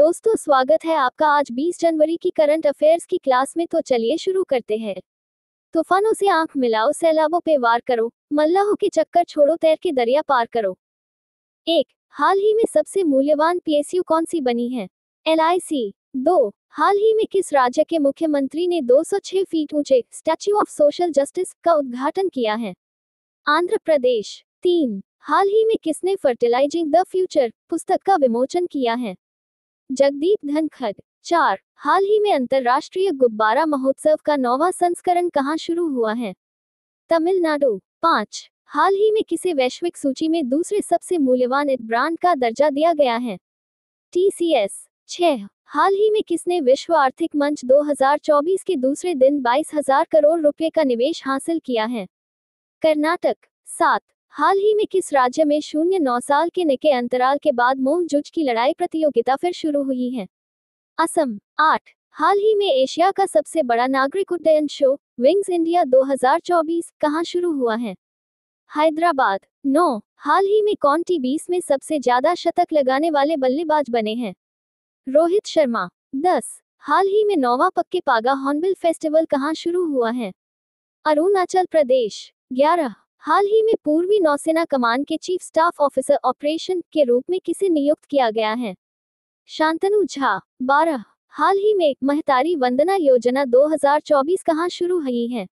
दोस्तों स्वागत है आपका आज 20 जनवरी की करंट अफेयर्स की क्लास में तो चलिए शुरू करते हैं तूफानों से आंख मिलाओ सैलाबों पे वार करो मल्लाहों के चक्कर छोड़ो तैर के दरिया पार करो एक हाल ही में सबसे मूल्यवान पीएसयू कौन सी बनी है एल दो हाल ही में किस राज्य के मुख्यमंत्री ने 206 फीट ऊंचे स्टैच्यू ऑफ सोशल जस्टिस का उद्घाटन किया है आंध्र प्रदेश तीन हाल ही में किसने फर्टिलाइजिंग द फ्यूचर पुस्तक का विमोचन किया है जगदीप धनखड़ चार हाल ही में अंतर्राष्ट्रीय गुब्बारा महोत्सव का नौवा संस्करण कहाँ शुरू हुआ है तमिलनाडु पाँच हाल ही में किसे वैश्विक सूची में दूसरे सबसे मूल्यवान ब्रांड का दर्जा दिया गया है टी सी एस छह हाल ही में किसने विश्व आर्थिक मंच 2024 के दूसरे दिन 22,000 करोड़ रुपए का निवेश हासिल किया है कर्नाटक सात हाल ही में किस राज्य में शून्य नौ साल के निके अंतराल के बाद मोह जुज की लड़ाई प्रतियोगिता फिर शुरू हुई है असम आठ हाल ही में एशिया का सबसे बड़ा नागरिक उड्डयन शो विंग्स इंडिया 2024 कहां शुरू हुआ है हैदराबाद नौ हाल ही में टी बीस में सबसे ज्यादा शतक लगाने वाले बल्लेबाज बने हैं रोहित शर्मा दस हाल ही में नोवा पक्के पागा हॉर्नबिल फेस्टिवल कहाँ शुरू हुआ है अरुणाचल प्रदेश ग्यारह हाल ही में पूर्वी नौसेना कमान के चीफ स्टाफ ऑफिसर ऑपरेशन के रूप में किसे नियुक्त किया गया है शांतनु झा बारह हाल ही में महतारी वंदना योजना 2024 कहाँ शुरू हुई है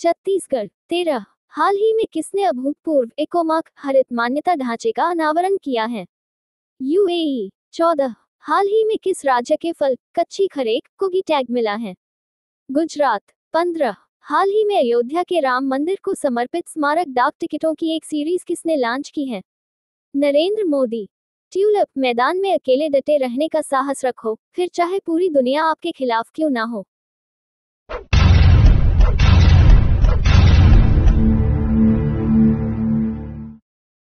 छत्तीसगढ़ तेरह हाल ही में किसने अभूतपूर्व एकोमाक हरित मान्यता ढांचे का अनावरण किया है यूएई चौदह हाल ही में किस राज्य के फल कच्ची खरेक को टैग मिला है गुजरात पंद्रह हाल ही में अयोध्या के राम मंदिर को समर्पित स्मारक डाक टिकटों की एक सीरीज किसने लॉन्च की है नरेंद्र मोदी ट्यूलिप मैदान में अकेले डटे रहने का साहस रखो फिर चाहे पूरी दुनिया आपके खिलाफ क्यों ना हो